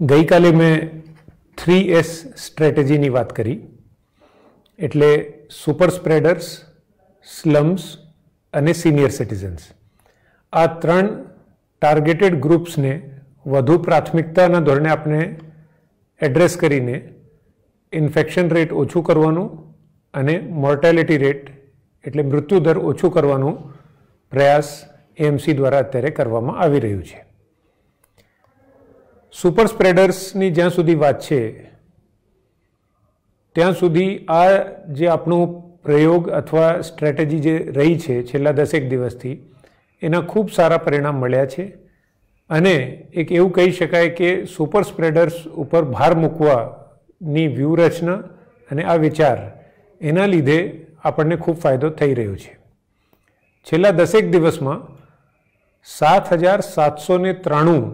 ગઈકાલે મેં three S સ્ટ્રેટેજીની વાત કરી એટલે સુપર સ્પ્રેડર્સ સ્લમ્સ અને સિનિયર સિટીઝન્સ આ ત્રણ ટાર્ગેટેડ ગ્રુપ્સને વધુ પ્રાથમિકતાના ધોરણે આપણે એડ્રેસ કરીને ઇન્ફેક્શન રેટ ઓછું કરવાનું અને મોર્ટેલિટી રેટ એટલે મૃત્યુદર ઓછું કરવાનું પ્રયાસ એએમસી દ્વારા અત્યારે કરવામાં આવી રહ્યું છે સુપર સ્પ્રેડર્સની જ્યાં સુધી વાત છે ત્યાં સુધી આ જે આપણો પ્રયોગ અથવા સ્ટ્રેટેજી જે રહી છે છેલ્લા દસેક દિવસથી એના ખૂબ સારા પરિણામ મળ્યા છે અને એક એવું કહી શકાય કે સુપર સ્પ્રેડર્સ ઉપર ભાર મૂકવાની વ્યૂહરચના અને આ વિચાર એના લીધે આપણને ખૂબ ફાયદો થઈ રહ્યો છે છેલ્લા દસેક દિવસમાં સાત હજાર સાતસો ને ત્રાણું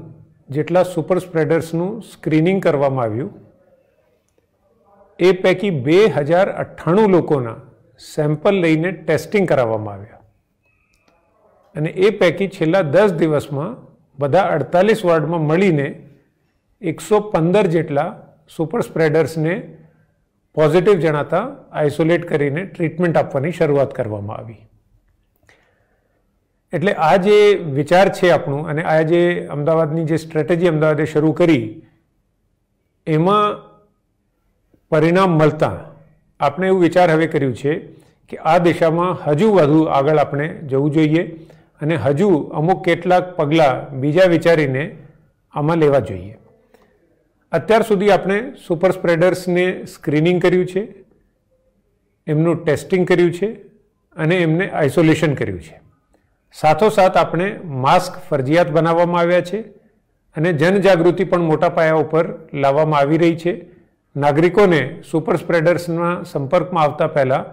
જેટલા સુપર સ્પ્રેડર્સનું સ્ક્રીનિંગ કરવામાં આવ્યું એ પૈકી બે હજાર અઠ્ઠાણું લોકોના સેમ્પલ લઈને ટેસ્ટિંગ કરાવવામાં આવ્યા અને એ પૈકી છેલ્લા દસ દિવસમાં બધા અડતાલીસ વોર્ડમાં મળીને એકસો પંદર જેટલા સુપર સ્પ્રેડર્સને પોઝિટિવ જણાતા આઇસોલેટ કરીને ટ્રીટમેન્ટ આપવાની શરૂઆત કરવામાં આવી એટલે આ જે વિચાર છે આપણું અને આ જે અમદાવાદની જે સ્ટ્રેટેજી અમદાવાદે શરૂ કરી એમાં પરિણામ મળતા આપણે એવું વિચાર હવે કર્યું છે કે આ દિશામાં હજુ વધુ આગળ આપણે જવું જોઈએ અને હજુ અમુક કેટલાક પગલાં બીજા વિચારીને આમાં લેવા જોઈએ અત્યાર સુધી આપણે સુપર સ્પ્રેડર્સને સ્ક્રીનિંગ કર્યું છે એમનું ટેસ્ટિંગ કર્યું છે અને એમને આઇસોલેશન કર્યું છે સાથોસાથ આપણે માસ્ક ફરજિયાત બનાવવામાં આવ્યા છે અને જનજાગૃતિ પણ મોટા પાયા ઉપર લાવવામાં આવી રહી છે નાગરિકોને સુપર સ્પ્રેડર્સના સંપર્કમાં આવતા પહેલાં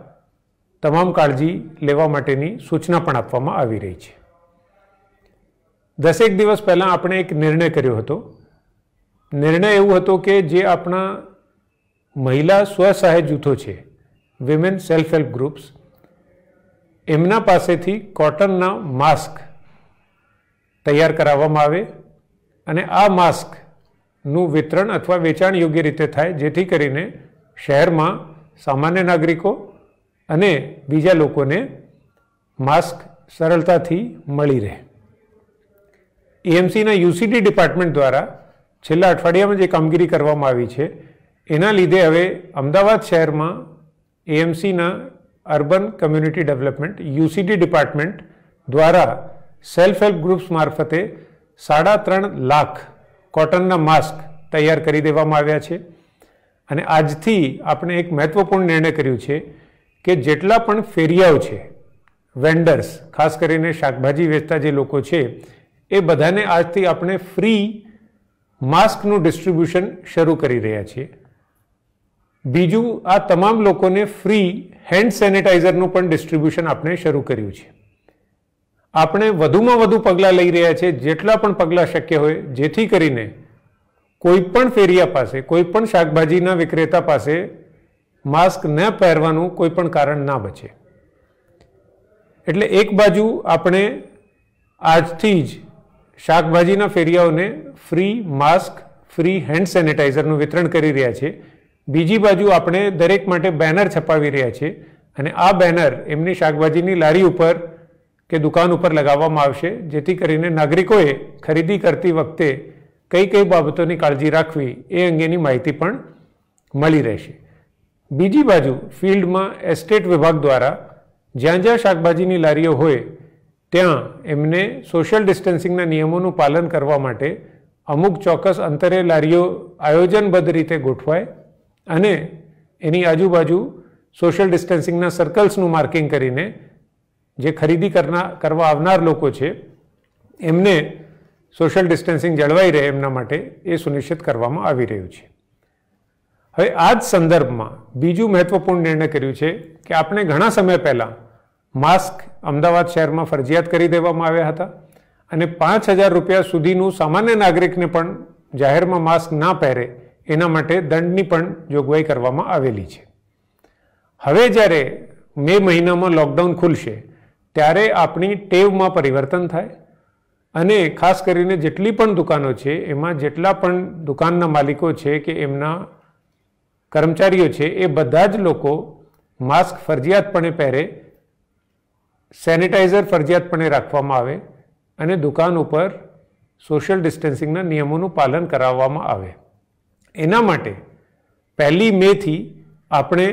તમામ કાળજી લેવા માટેની સૂચના પણ આપવામાં આવી રહી છે દસેક દિવસ પહેલાં આપણે એક નિર્ણય કર્યો હતો નિર્ણય એવો હતો કે જે આપણા મહિલા સ્વસહાય જૂથો છે વિમેન સેલ્ફ હેલ્પ ગ્રુપ્સ એમના પાસેથી કોટનના માસ્ક તૈયાર કરાવવામાં આવે અને આ માસ્કનું વિતરણ અથવા વેચાણ યોગ્ય રીતે થાય જેથી કરીને શહેરમાં સામાન્ય નાગરિકો અને બીજા લોકોને માસ્ક સરળતાથી મળી રહે એએમસીના યુસીડી ડિપાર્ટમેન્ટ દ્વારા છેલ્લા અઠવાડિયામાં જે કામગીરી કરવામાં આવી છે એના લીધે હવે અમદાવાદ શહેરમાં એએમસીના urban community development UCD department દ્વારા સેલ્ફ હેલ્પ ગ્રુપ્સ મારફતે સાડા ત્રણ લાખ કોટનના માસ્ક તૈયાર કરી દેવામાં આવ્યા છે અને આજથી આપણે એક મહત્ત્વપૂર્ણ નિર્ણય કર્યો છે કે જેટલા પણ ફેરિયાઓ છે વેન્ડર્સ ખાસ કરીને શાકભાજી વેચતા જે લોકો છે એ બધાને આજથી આપણે ફ્રી માસ્કનું ડિસ્ટ્રીબ્યુશન શરૂ કરી રહ્યા છીએ બીજું આ તમામ લોકોને ફ્રી હેન્ડ સેનિટાઈઝરનું પણ ડિસ્ટ્રીબ્યુશન આપણે શરૂ કર્યું છે આપણે વધુમાં વધુ પગલાં લઈ રહ્યા છે જેટલા પણ પગલાં શક્ય હોય જેથી કરીને કોઈ પણ ફેરિયા પાસે કોઈ પણ શાકભાજીના વિક્રેતા પાસે માસ્ક ન પહેરવાનું કોઈ પણ કારણ ના બચે એટલે એક બાજુ આપણે આજથી જ શાકભાજીના ફેરિયાઓને ફ્રી માસ્ક ફ્રી હેન્ડ સેનિટાઈઝરનું વિતરણ કરી રહ્યા છીએ બીજી બાજુ આપણે દરેક માટે બેનર છપાવી રહ્યા છીએ અને આ બેનર એમની શાકભાજીની લારી ઉપર કે દુકાન ઉપર લગાવવામાં આવશે જેથી કરીને નાગરિકોએ ખરીદી કરતી વખતે કઈ કઈ બાબતોની કાળજી રાખવી એ અંગેની માહિતી પણ મળી રહેશે બીજી બાજુ ફિલ્ડમાં એસ્ટેટ વિભાગ દ્વારા જ્યાં જ્યાં શાકભાજીની લારીઓ હોય ત્યાં એમને સોશિયલ ડિસ્ટન્સિંગના નિયમોનું પાલન કરવા માટે અમુક ચોક્કસ અંતરે લારીઓ આયોજનબદ્ધ રીતે ગોઠવાય અને એની આજુબાજુ સોશિયલ ડિસ્ટન્સિંગના સર્કલ્સનું માર્કિંગ કરીને જે ખરીદી કરના કરવા આવનાર લોકો છે એમને સોશિયલ ડિસ્ટન્સિંગ જળવાઈ રહે એમના માટે એ સુનિશ્ચિત કરવામાં આવી રહ્યું છે હવે આ જ સંદર્ભમાં બીજું મહત્વપૂર્ણ નિર્ણય કર્યું છે કે આપણે ઘણા સમય પહેલાં માસ્ક અમદાવાદ શહેરમાં ફરજિયાત કરી દેવામાં આવ્યા હતા અને પાંચ હજાર રૂપિયા સુધીનું સામાન્ય નાગરિકને પણ જાહેરમાં માસ્ક ના પહેરે એના માટે દંડની પણ જોગવાઈ કરવામાં આવેલી છે હવે જ્યારે મે મહિનામાં લોકડાઉન ખુલશે ત્યારે આપણી ટેવમાં પરિવર્તન થાય અને ખાસ કરીને જેટલી પણ દુકાનો છે એમાં જેટલા પણ દુકાનના માલિકો છે કે એમના કર્મચારીઓ છે એ બધા જ લોકો માસ્ક ફરજિયાતપણે પહેરે સેનિટાઈઝર ફરજિયાતપણે રાખવામાં આવે અને દુકાન ઉપર સોશિયલ ડિસ્ટન્સિંગના નિયમોનું પાલન કરાવવામાં આવે એના માટે પહેલી મેથી આપણે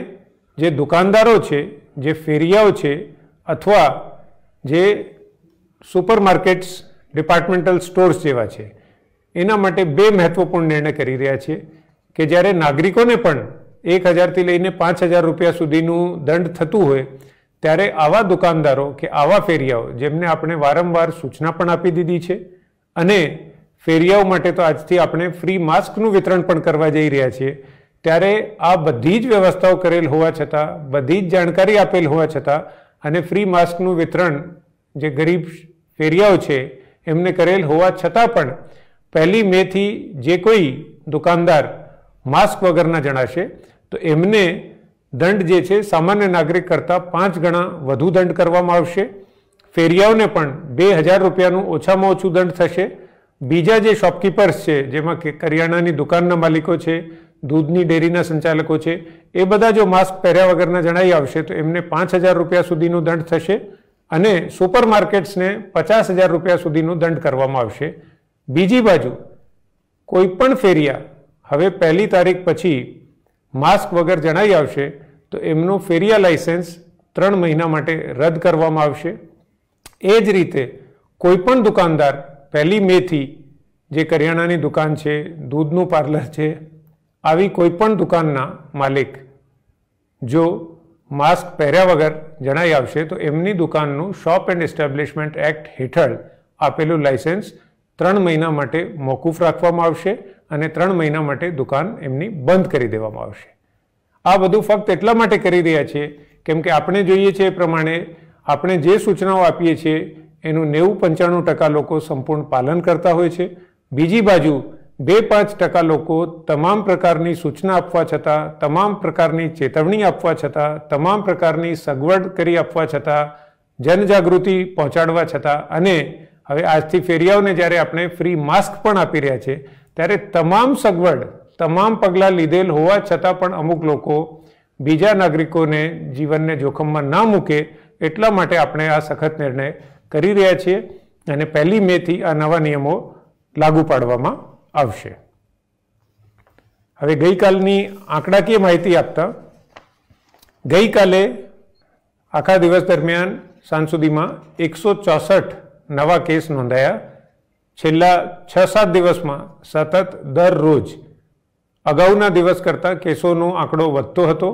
જે દુકાનદારો છે જે ફેરિયાઓ છે અથવા જે સુપરમાર્કેટ્સ ડિપાર્ટમેન્ટલ સ્ટોર્સ જેવા છે એના માટે બે મહત્વપૂર્ણ નિર્ણય કરી રહ્યા છે કે જ્યારે નાગરિકોને પણ એક હજારથી લઈને પાંચ હજાર રૂપિયા સુધીનું દંડ થતું હોય ત્યારે આવા દુકાનદારો કે આવા ફેરિયાઓ જેમને આપણે વારંવાર સૂચના પણ આપી દીધી છે અને ફેરિયાઓ માટે તો આજથી આપણે ફ્રી માસ્કનું વિતરણ પણ કરવા જઈ રહ્યા છીએ ત્યારે આ બધી જ વ્યવસ્થાઓ કરેલ હોવા છતાં બધી જ જાણકારી આપેલ હોવા છતાં અને ફ્રી માસ્કનું વિતરણ જે ગરીબ ફેરિયાઓ છે એમને કરેલ હોવા છતાં પણ પહેલી મેથી જે કોઈ દુકાનદાર માસ્ક વગરના જણાશે તો એમને દંડ જે છે સામાન્ય નાગરિક કરતાં પાંચ ગણા વધુ દંડ કરવામાં આવશે ફેરિયાઓને પણ બે હજાર રૂપિયાનું ઓછામાં ઓછું દંડ થશે બીજા જે શોપકીપર્સ છે જેમાં કે કરિયાણાની દુકાનના માલિકો છે દૂધની ડેરીના સંચાલકો છે એ બધા જો માસ્ક પહેર્યા વગરના જણાવી આવશે તો એમને પાંચ હજાર રૂપિયા સુધીનો દંડ થશે અને સુપર માર્કેટ્સને પચાસ હજાર રૂપિયા સુધીનો દંડ કરવામાં આવશે બીજી બાજુ કોઈપણ ફેરિયા હવે પહેલી તારીખ પછી માસ્ક વગર જણાવી આવશે તો એમનું ફેરિયા લાઇસન્સ ત્રણ મહિના માટે રદ કરવામાં આવશે એ જ રીતે કોઈપણ દુકાનદાર પહેલી મેથી જે કરિયાણાની દુકાન છે દૂધનું પાર્લર છે આવી કોઈપણ દુકાનના માલિક જો માસ્ક પહેર્યા વગર જણાઈ આવશે તો એમની દુકાનનું શોપ એન્ડ એસ્ટેબ્લિશમેન્ટ એક્ટ હેઠળ આપેલું લાઇસન્સ ત્રણ મહિના માટે મોકૂફ રાખવામાં આવશે અને ત્રણ મહિના માટે દુકાન એમની બંધ કરી દેવામાં આવશે આ બધું ફક્ત એટલા માટે કરી રહ્યા છીએ કેમ કે આપણે જોઈએ છે એ પ્રમાણે આપણે જે સૂચનાઓ આપીએ છીએ એનું નેવું પંચાણું ટકા લોકો સંપૂર્ણ પાલન કરતા હોય છે બીજી બાજુ બે પાંચ ટકા લોકો તમામ પ્રકારની સૂચના આપવા છતાં તમામ પ્રકારની ચેતવણી આપવા છતાં તમામ પ્રકારની સગવડ કરી આપવા છતાં જનજાગૃતિ પહોંચાડવા છતાં અને હવે આજથી ફેરિયાઓને જ્યારે આપણે ફ્રી માસ્ક પણ આપી રહ્યા છે ત્યારે તમામ સગવડ તમામ પગલાં લીધેલ હોવા છતાં પણ અમુક લોકો બીજા નાગરિકોને જીવનને જોખમમાં ન મૂકે એટલા માટે આપણે આ સખત નિર્ણય કરી રહ્યા છીએ અને પહેલી મેથી આ નવા નિયમો લાગુ પાડવામાં આવશે હવે ગઈકાલની આંકડાકીય માહિતી આપતા ગઈકાલે આખા દિવસ દરમિયાન સાંજ સુધીમાં એકસો ચોસઠ નવા કેસ નોંધાયા છેલ્લા છ સાત દિવસમાં સતત દરરોજ અગાઉના દિવસ કરતાં કેસોનો આંકડો વધતો હતો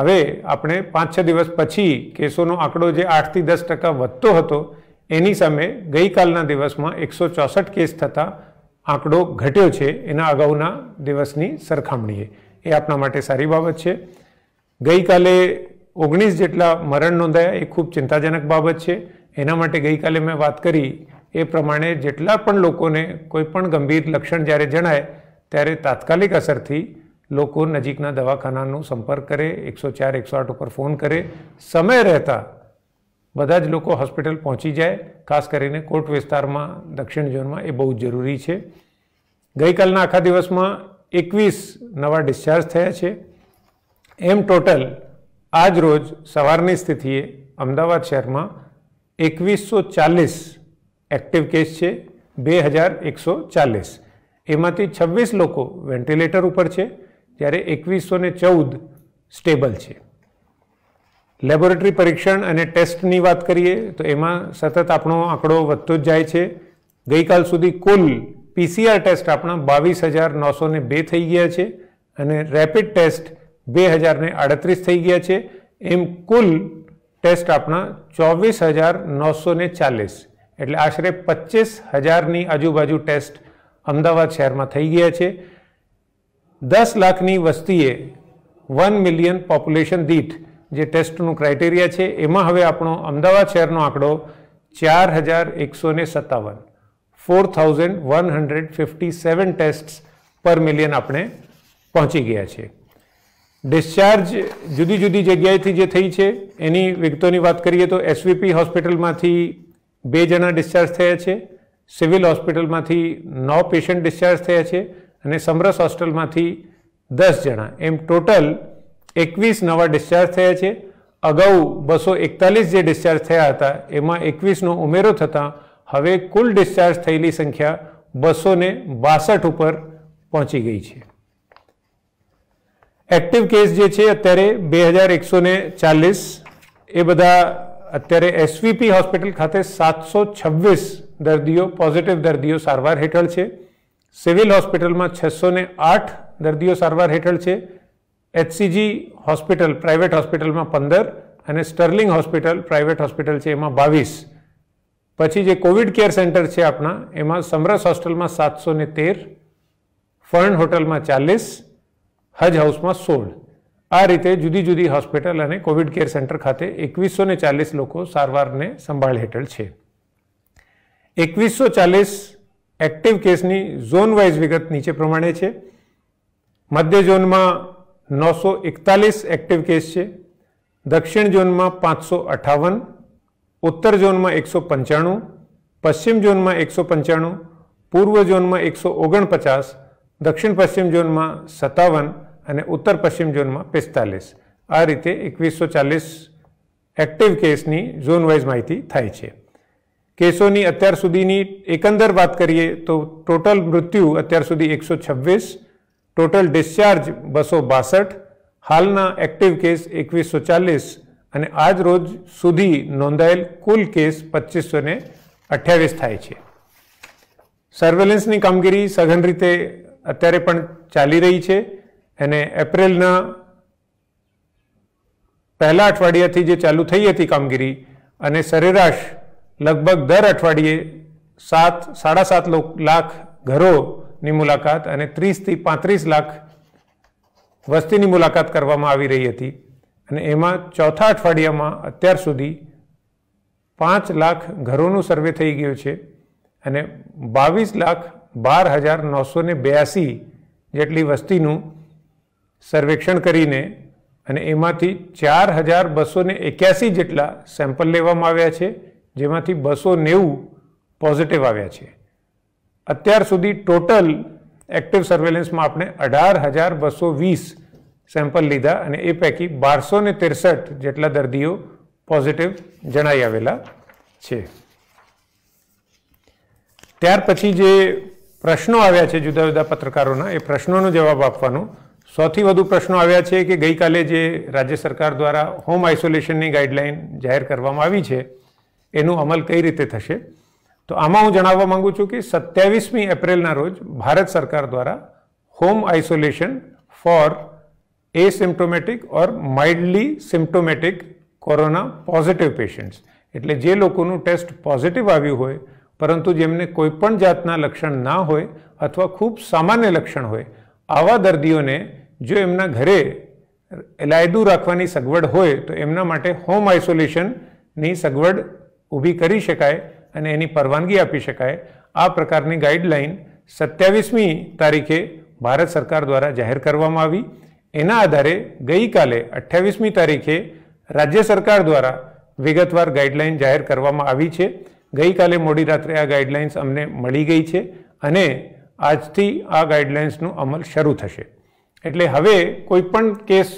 હવે આપણે પાંચ છ દિવસ પછી કેસોનો આંકડો જે આઠથી દસ ટકા વધતો હતો એની સામે ગઈકાલના દિવસમાં એકસો ચોસઠ કેસ થતાં આંકડો ઘટ્યો છે એના અગાઉના દિવસની સરખામણીએ એ આપણા માટે સારી બાબત છે ગઈકાલે ઓગણીસ જેટલા મરણ નોંધાયા એ ખૂબ ચિંતાજનક બાબત છે એના માટે ગઈકાલે મેં વાત કરી એ પ્રમાણે જેટલા પણ લોકોને કોઈપણ ગંભીર લક્ષણ જ્યારે જણાય ત્યારે તાત્કાલિક અસરથી લોકો નજીકના દવાખાનાનો સંપર્ક કરે એકસો ચાર એકસો આઠ ઉપર ફોન કરે સમય રહેતા બધા જ લોકો હોસ્પિટલ પહોંચી જાય ખાસ કરીને કોર્ટ વિસ્તારમાં દક્ષિણ ઝોનમાં એ બહુ જરૂરી છે ગઈકાલના આખા દિવસમાં એકવીસ નવા ડિસ્ચાર્જ થયા છે એમ ટોટલ આજ રોજ સવારની સ્થિતિએ અમદાવાદ શહેરમાં એકવીસો ચાલીસ એક્ટિવ કેસ છે બે હજાર એકસો ચાલીસ એમાંથી છવ્વીસ લોકો વેન્ટિલેટર ઉપર છે જ્યારે એકવીસો ચૌદ સ્ટેબલ છે લેબોરેટરી પરીક્ષણ અને ટેસ્ટની વાત કરીએ તો એમાં સતત આપણો આંકડો વધતો જ જાય છે ગઈકાલ સુધી કુલ પીસીઆર ટેસ્ટ આપણા બાવીસ હજાર નવસોને બે થઈ ગયા છે અને રેપિડ ટેસ્ટ બે હજારને આડત્રીસ થઈ ગયા છે એમ કુલ ટેસ્ટ આપણા ચોવીસ હજાર નવસોને ચાલીસ એટલે આશરે પચીસ હજારની આજુબાજુ ટેસ્ટ અમદાવાદ શહેરમાં થઈ ગયા છે દસ લાખની વસ્તીએ વન મિલિયન પોપ્યુલેશન દીઠ જે ટેસ્ટનું ક્રાઇટેરિયા છે એમાં હવે આપણો અમદાવાદ શહેરનો આંકડો ચાર હજાર એકસો ને સત્તાવન four thousand one hundred fifty seven test પર મિલિયન આપણે પહોંચી ગયા છે ડિસ્ચાર્જ જુદી જુદી જગ્યાએથી જે થઈ છે એની વિગતોની વાત કરીએ તો એસવીપી હોસ્પિટલમાંથી બે જણા ડિસ્ચાર્જ થયા છે સિવિલ હોસ્પિટલમાંથી નવ પેશન્ટ ડિસ્ચાર્જ થયા છે અને સમરસ હોસ્ટેલમાંથી દસ જણા એમ ટોટલ એકવીસ નવા ડિસ્ચાર્જ થયા છે અગાઉ બસો એકતાલીસ જે ડિસ્ચાર્જ થયા હતા એમાં એકવીસનો ઉમેરો થતાં હવે કુલ ડિસ્ચાર્જ થયેલી સંખ્યા બસો બાસઠ ઉપર પહોંચી ગઈ છે એક્ટિવ કેસ જે છે અત્યારે બે હજાર એકસો ને ચાલીસ એ બધા અત્યારે એસવીપી હોસ્પિટલ ખાતે સાતસો છવ્વીસ દર્દીઓ પોઝિટિવ દર્દીઓ સારવાર હેઠળ છે સિવિલ હોસ્પિટલમાં છસો આઠ દર્દીઓ સારવાર હેઠળ છે એચસીજી હોસ્પિટલ પ્રાઇવેટ હોસ્પિટલમાં પંદર અને સ્ટર્લિંગ હોસ્પિટલ પ્રાઇવેટ હોસ્પિટલ છે એમાં બાવીસ પછી જે કોવિડ કેર સેન્ટર છે આપણા એમાં સમરસ હોસ્ટેલમાં સાતસો ને તેર ફર્ન હોટલમાં ચાલીસ હજ હાઉસમાં સોળ આ રીતે જુદી જુદી હોસ્પિટલ અને કોવિડ કેર સેન્ટર ખાતે એકવીસો ને ચાલીસ લોકો સારવારને સંભાળ હેઠળ છે એકવીસો ચાલીસ એક્ટિવ કેસની ઝોન વાઇઝ વિગત નીચે પ્રમાણે છે મધ્ય ઝોનમાં નવસો એકતાલીસ એક્ટિવ કેસ છે દક્ષિણ ઝોનમાં પાંચસો અઠાવન ઉત્તર ઝોનમાં એકસો પંચાણું પશ્ચિમ ઝોનમાં એકસો પંચાણું પૂર્વ ઝોનમાં એકસો ઓગણપચાસ દક્ષિણ પશ્ચિમ ઝોનમાં સત્તાવન અને ઉત્તર પશ્ચિમ ઝોનમાં પિસ્તાલીસ આ રીતે એકવીસો ચાલીસ એક્ટિવ કેસની ઝોનવાઇઝ માહિતી થાય છે કેસોની અત્યાર સુધીની એકંદર વાત કરીએ તો ટોટલ મૃત્યુ અત્યાર સુધી એકસો છવ્વીસ ટોટલ ડિસ્ચાર્જ બસો બાસઠ હાલના એક્ટિવ કેસ એકવીસો ચાલીસ અને આજ રોજ સુધી નોંધાયેલ કુલ કેસ પચીસો ને અઠ્યાવીસ થાય છે સર્વેલન્સની કામગીરી સઘન રીતે અત્યારે પણ ચાલી રહી છે અને એપ્રિલના પહેલા અઠવાડિયાથી જે ચાલુ થઈ હતી કામગીરી અને સરેરાશ લગભગ દર અઠવાડિયે સાત સાડા સાત લાખ ઘરો ની મુલાકાત અને ત્રીસથી પાંત્રીસ લાખ વસ્તીની મુલાકાત કરવામાં આવી રહી હતી અને એમાં ચોથા અઠવાડિયામાં અત્યાર સુધી પાંચ લાખ ઘરોનું સર્વે થઈ ગયું છે અને બાવીસ લાખ બાર હજાર નવસો ને બ્યાસી જેટલી વસ્તીનું સર્વેક્ષણ કરીને અને એમાંથી ચાર હજાર બસો ને એક્યાસી જેટલા સેમ્પલ લેવામાં આવ્યા છે જેમાંથી બસો નેવું પોઝિટિવ આવ્યા છે અત્યાર સુધી ટોટલ એક્ટિવ સર્વેલન્સમાં આપણે અઢાર હજાર બસો વીસ સેમ્પલ લીધા અને એ પૈકી બારસો ને ત્રેસઠ જેટલા દર્દીઓ પોઝિટિવ જણાઈ આવેલા છે ત્યાર પછી જે પ્રશ્નો આવ્યા છે જુદા જુદા પત્રકારોના એ પ્રશ્નોનો જવાબ આપવાનો સૌથી વધુ પ્રશ્નો આવ્યા છે કે ગઈકાલે જે રાજ્ય સરકાર દ્વારા હોમ આઇસોલેશનની ગાઈડલાઇન જાહેર કરવામાં આવી છે એનો અમલ કઈ રીતે થશે તો આમાં હું જણાવવા માગું છું કે સત્યાવીસમી એપ્રિલના રોજ ભારત સરકાર દ્વારા home isolation for asymptomatic or mildly symptomatic corona positive patients એટલે જે લોકોનું ટેસ્ટ પોઝિટિવ આવ્યું હોય પરંતુ જેમને કોઈપણ જાતના લક્ષણ ના હોય અથવા ખૂબ સામાન્ય લક્ષણ હોય આવા દર્દીઓને જો એમના ઘરે લાયદું રાખવાની સગવડ હોય તો એમના માટે હોમ આઇસોલેશનની સગવડ ઊભી કરી શકાય અને એની પરવાનગી આપી શકાય આ પ્રકારની ગાઈડલાઇન સત્યાવીસમી તારીખે ભારત સરકાર દ્વારા જાહેર કરવામાં આવી એના આધારે ગઈકાલે અઠ્યાવીસમી તારીખે રાજ્ય સરકાર દ્વારા વિગતવાર ગાઈડલાઇન જાહેર કરવામાં આવી છે ગઈકાલે મોડી રાત્રે આ ગાઈડલાઇન્સ અમને મળી ગઈ છે અને આજથી આ ગાઈડલાઇન્સનો અમલ શરૂ થશે એટલે હવે કોઈપણ કેસ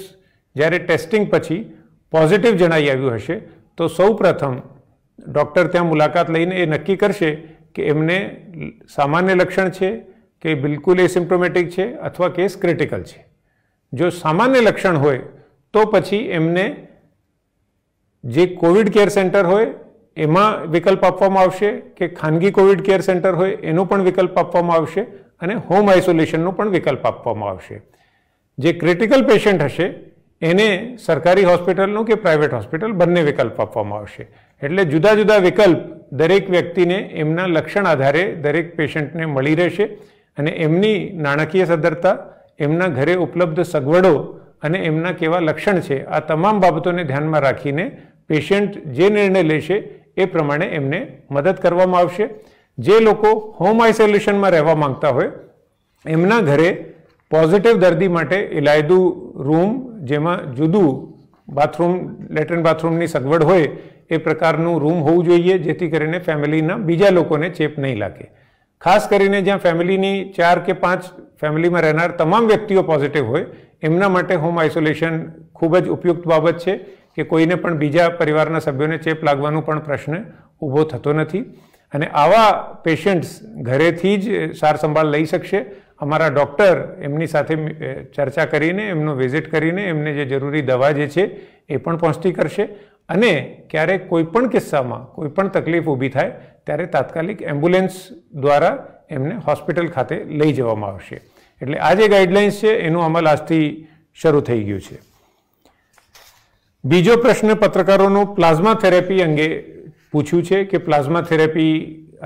જ્યારે ટેસ્ટિંગ પછી પોઝિટિવ જણાઈ આવ્યું હશે તો સૌ પ્રથમ ડૉક્ટર ત્યાં મુલાકાત લઈને એ નક્કી કરશે કે એમને સામાન્ય લક્ષણ છે કે બિલકુલ એસિમ્પ્ટોમેટિક છે અથવા કેસ ક્રિટિકલ છે જો સામાન્ય લક્ષણ હોય તો પછી એમને જે કોવિડ કેર સેન્ટર હોય એમાં વિકલ્પ આપવામાં આવશે કે ખાનગી કોવિડ કેર સેન્ટર હોય એનો પણ વિકલ્પ આપવામાં આવશે અને હોમ આઇસોલેશનનો પણ વિકલ્પ આપવામાં આવશે જે ક્રિટિકલ પેશન્ટ હશે એને સરકારી હોસ્પિટલનું કે પ્રાઇવેટ હોસ્પિટલ બંને વિકલ્પ આપવામાં આવશે એટલે જુદા જુદા વિકલ્પ દરેક વ્યક્તિને એમના લક્ષણ આધારે દરેક પેશન્ટને મળી રહેશે અને એમની નાણાકીય સદ્ધરતા એમના ઘરે ઉપલબ્ધ સગવડો અને એમના કેવા લક્ષણ છે આ તમામ બાબતોને ધ્યાનમાં રાખીને પેશન્ટ જે નિર્ણય લેશે એ પ્રમાણે એમને મદદ કરવામાં આવશે જે લોકો હોમ આઇસોલેશનમાં રહેવા માંગતા હોય એમના ઘરે પોઝિટિવ દર્દી માટે એલાયદું રૂમ જેમાં જુદું બાથરૂમ લેટ્રિન બાથરૂમની સગવડ હોય એ પ્રકારનું રૂમ હોવું જોઈએ જેથી કરીને ફેમિલીના બીજા લોકોને ચેપ નહીં લાગે ખાસ કરીને જ્યાં ફેમિલીની ચાર કે પાંચ ફેમિલીમાં રહેનાર તમામ વ્યક્તિઓ પોઝિટિવ હોય એમના માટે હોમ આઇસોલેશન ખૂબ જ ઉપયુક્ત બાબત છે કે કોઈને પણ બીજા પરિવારના સભ્યોને ચેપ લાગવાનો પણ પ્રશ્ન ઊભો થતો નથી અને આવા પેશન્ટ્સ ઘરેથી જ સારસંભાળ લઈ શકશે અમારા ડૉક્ટર એમની સાથે ચર્ચા કરીને એમનો વિઝિટ કરીને એમને જે જરૂરી દવા જે છે એ પણ પહોંચતી કરશે અને ક્યારેક કોઈપણ કિસ્સામાં કોઈપણ તકલીફ ઊભી થાય ત્યારે તાત્કાલિક એમ્બ્યુલન્સ દ્વારા એમને હોસ્પિટલ ખાતે લઈ જવામાં આવશે એટલે આ જે ગાઈડલાઇન્સ છે એનું અમલ આજથી શરૂ થઈ ગયું છે બીજો પ્રશ્ન પત્રકારોનો પ્લાઝમા થેરેપી અંગે પૂછ્યું છે કે પ્લાઝમા થેરેપી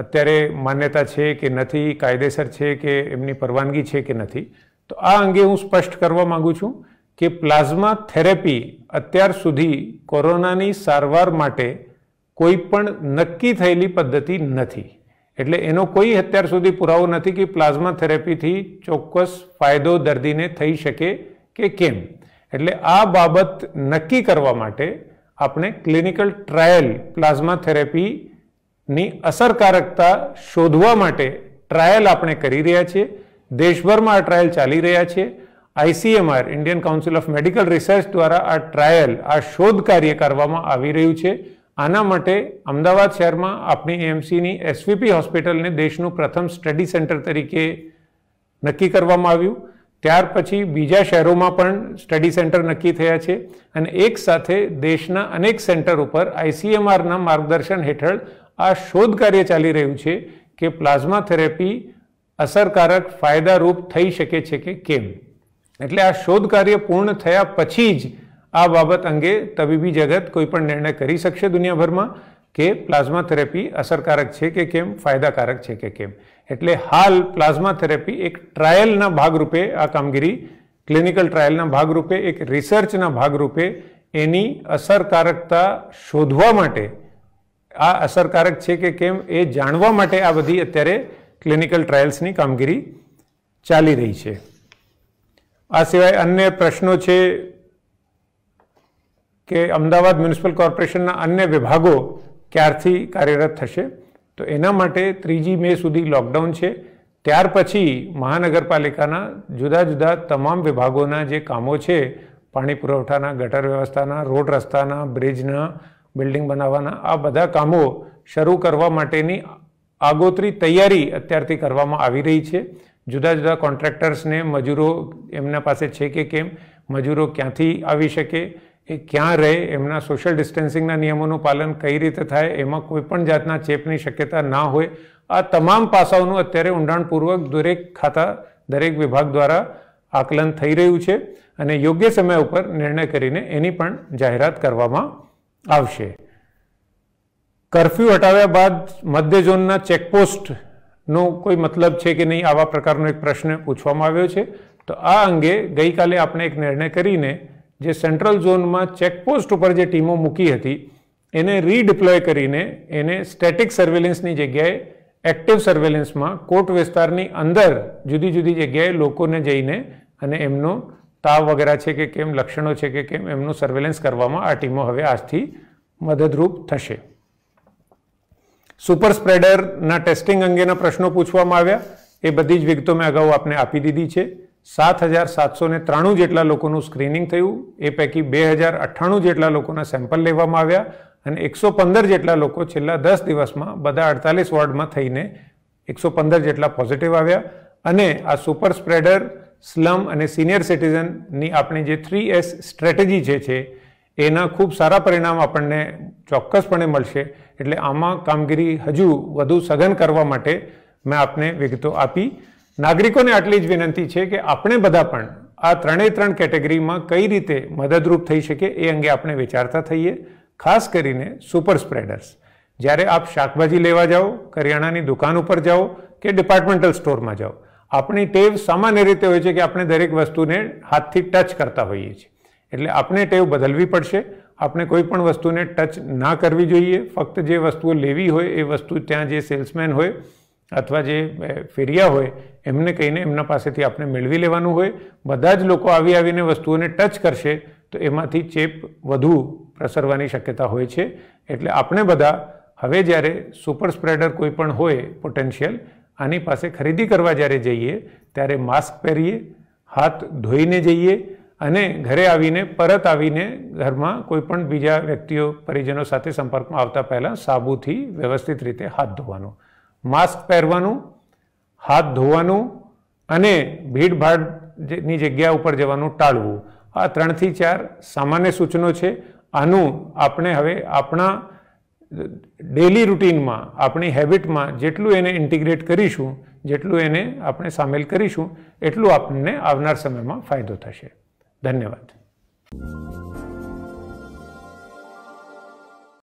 અત્યારે માન્યતા છે કે નથી કાયદેસર છે કે એમની પરવાનગી છે કે નથી તો આ અંગે હું સ્પષ્ટ કરવા માગું છું કે પ્લાઝમા થેરેપી અત્યાર સુધી કોરોનાની સારવાર માટે કોઈ પણ નક્કી થયેલી પદ્ધતિ નથી એટલે એનો કોઈ અત્યાર સુધી પુરાવો નથી કે પ્લાઝમા થેરેપીથી ચોક્કસ ફાયદો દર્દીને થઈ શકે કે કેમ એટલે આ બાબત નક્કી કરવા માટે આપણે ક્લિનિકલ ટ્રાયલ પ્લાઝમા થેરેપીની અસરકારકતા શોધવા માટે ટ્રાયલ આપણે કરી રહ્યા છીએ દેશભરમાં આ ટ્રાયલ ચાલી રહ્યા છે ICMR Indian Council of Medical Research દ્વારા આ ટ્રાયલ આ શોધ કાર્ય કરવામાં આવી રહ્યું છે આના માટે અમદાવાદ શહેરમાં આપણી એમસીની એસવીપી હોસ્પિટલને દેશનું પ્રથમ સ્ટડી સેન્ટર તરીકે નક્કી કરવામાં આવ્યું ત્યાર પછી બીજા શહેરોમાં પણ સ્ટડી સેન્ટર નક્કી થયા છે અને એક સાથે દેશના અનેક સેન્ટર ઉપર આઈસીએમઆરના માર્ગદર્શન હેઠળ આ શોધ કાર્ય ચાલી રહ્યું છે કે પ્લાઝમા થેરેપી અસરકારક ફાયદારૂપ થઈ શકે છે કે કેમ એટલે આ શોધ કાર્ય પૂર્ણ થયા પછી જ આ બાબત અંગે તબીબી જગત કોઈ પણ નિર્ણય કરી શકશે દુનિયાભરમાં કે પ્લાઝમા થેરેપી અસરકારક છે કે કેમ ફાયદાકારક છે કે કેમ એટલે હાલ પ્લાઝમા થેરેપી એક ટ્રાયલના ભાગરૂપે આ કામગીરી ક્લિનિકલ ટ્રાયલના ભાગરૂપે એક રિસર્ચના ભાગરૂપે એની અસરકારકતા શોધવા માટે આ અસરકારક છે કે કેમ એ જાણવા માટે આ બધી અત્યારે ક્લિનિકલ ટ્રાયલ્સની કામગીરી ચાલી રહી છે આ સિવાય અન્ય પ્રશ્નો છે કે અમદાવાદ મ્યુનિસિપલ કોર્પોરેશનના અન્ય વિભાગો ક્યારથી કાર્યરત થશે તો એના માટે ત્રીજી મે સુધી લોકડાઉન છે ત્યાર પછી મહાનગરપાલિકાના જુદા જુદા તમામ વિભાગોના જે કામો છે પાણી પુરવઠાના ગટર વ્યવસ્થાના રોડ રસ્તાના બ્રિજના બિલ્ડિંગ બનાવવાના આ બધા કામો શરૂ કરવા માટેની આગોતરી તૈયારી અત્યારથી કરવામાં આવી રહી છે જુદા જુદા કોન્ટ્રાક્ટર્સને મજૂરો એમના પાસે છે કે કેમ મજૂરો ક્યાંથી આવી શકે એ ક્યાં રહે એમના સોશિયલ ડિસ્ટન્સિંગના નિયમોનું પાલન કઈ રીતે થાય એમાં કોઈ પણ જાતના ચેપની શક્યતા ના હોય આ તમામ પાસાઓનું અત્યારે ઊંડાણપૂર્વક દરેક ખાતા દરેક વિભાગ દ્વારા આકલન થઈ રહ્યું છે અને યોગ્ય સમય ઉપર નિર્ણય કરીને એની પણ જાહેરાત કરવામાં આવશે કરફ્યુ હટાવ્યા બાદ મધ્ય ઝોનના ચેકપોસ્ટ નો કોઈ મતલબ છે કે નહીં આવા પ્રકારનો એક પ્રશ્ન પૂછવામાં આવ્યો છે તો આ અંગે ગઈકાલે આપણે એક નિર્ણય કરીને જે સેન્ટ્રલ ઝોનમાં ચેકપોસ્ટ ઉપર જે ટીમો મૂકી હતી એને રીડિપ્લોય કરીને એને સ્ટેટિક સર્વેલન્સની જગ્યાએ એક્ટિવ સર્વેલન્સમાં કોર્ટ વિસ્તારની અંદર જુદી જુદી જગ્યાએ લોકોને જઈને અને એમનો તાવ વગેરે છે કે કેમ લક્ષણો છે કે કેમ એમનું સર્વેલન્સ કરવામાં આ ટીમો હવે આજથી મદદરૂપ થશે સુપર સ્પ્રેડરના ટેસ્ટિંગ અંગેના પ્રશ્નો પૂછવામાં આવ્યા એ બધી જ વિગતો મેં અગાઉ આપને આપી દીધી છે સાત હજાર સાતસો ને ત્રાણું જેટલા લોકોનું સ્ક્રીનિંગ થયું એ પૈકી બે હજાર અઠ્ઠાણું જેટલા લોકોના સેમ્પલ લેવામાં આવ્યા અને એકસો પંદર જેટલા લોકો છેલ્લા દસ દિવસમાં બધા અડતાલીસ વોર્ડમાં થઈને એકસો પંદર જેટલા પોઝિટિવ આવ્યા અને આ સુપર સ્પ્રેડર સ્લમ અને સિનિયર સિટીઝનની આપણી જે થ્રી એસ સ્ટ્રેટેજી જે છે એના ખૂબ સારા પરિણામ આપણને ચોક્કસપણે મળશે એટલે આમાં કામગીરી હજુ વધુ સઘન કરવા માટે મેં આપને વિગતો આપી નાગરિકોને આટલી જ વિનંતી છે કે આપણે બધા પણ આ ત્રણેય ત્રણ કેટેગરીમાં કઈ રીતે મદદરૂપ થઈ શકે એ અંગે આપણે વિચારતા થઈએ ખાસ કરીને સુપર સ્પ્રેડર્સ જ્યારે આપ શાકભાજી લેવા જાઓ કરિયાણાની દુકાન ઉપર જાઓ કે ડિપાર્ટમેન્ટલ સ્ટોરમાં જાઓ આપણી ટેવ સામાન્ય રીતે હોય છે કે આપણે દરેક વસ્તુને હાથથી ટચ કરતા હોઈએ છીએ એટલે આપણે ટેવ બદલવી પડશે આપણે કોઈ પણ વસ્તુને ટચ ના કરવી જોઈએ ફક્ત જે વસ્તુઓ લેવી હોય એ વસ્તુ ત્યાં જે સેલ્સમેન હોય અથવા જે ફેરિયા હોય એમને કહીને એમના પાસેથી આપણે મેળવી લેવાનું હોય બધા જ લોકો આવી આવીને વસ્તુઓને ટચ કરશે તો એમાંથી ચેપ વધુ પ્રસરવાની શક્યતા હોય છે એટલે આપણે બધા હવે જ્યારે સુપર સ્પ્રેડર કોઈ પણ હોય પોટેન્શિયલ આની પાસે ખરીદી કરવા જ્યારે જઈએ ત્યારે માસ્ક પહેરીએ હાથ ધોઈને જઈએ અને ઘરે આવીને પરત આવીને ઘરમાં કોઈ પણ બીજા વ્યક્તિઓ પરિજનો સાથે સંપર્કમાં આવતા પહેલાં સાબુથી વ્યવસ્થિત રીતે હાથ ધોવાનું માસ્ક પહેરવાનું હાથ ધોવાનું અને ભીડભાડની જગ્યા ઉપર જવાનું ટાળવું આ ત્રણથી ચાર સામાન્ય સૂચનો છે આનું આપણે હવે આપણા ડેલી રૂટીનમાં આપણી હેબિટમાં જેટલું એને ઇન્ટિગ્રેટ કરીશું જેટલું એને આપણે સામેલ કરીશું એટલું આપણને આવનાર સમયમાં ફાયદો થશે ધન્યવાદ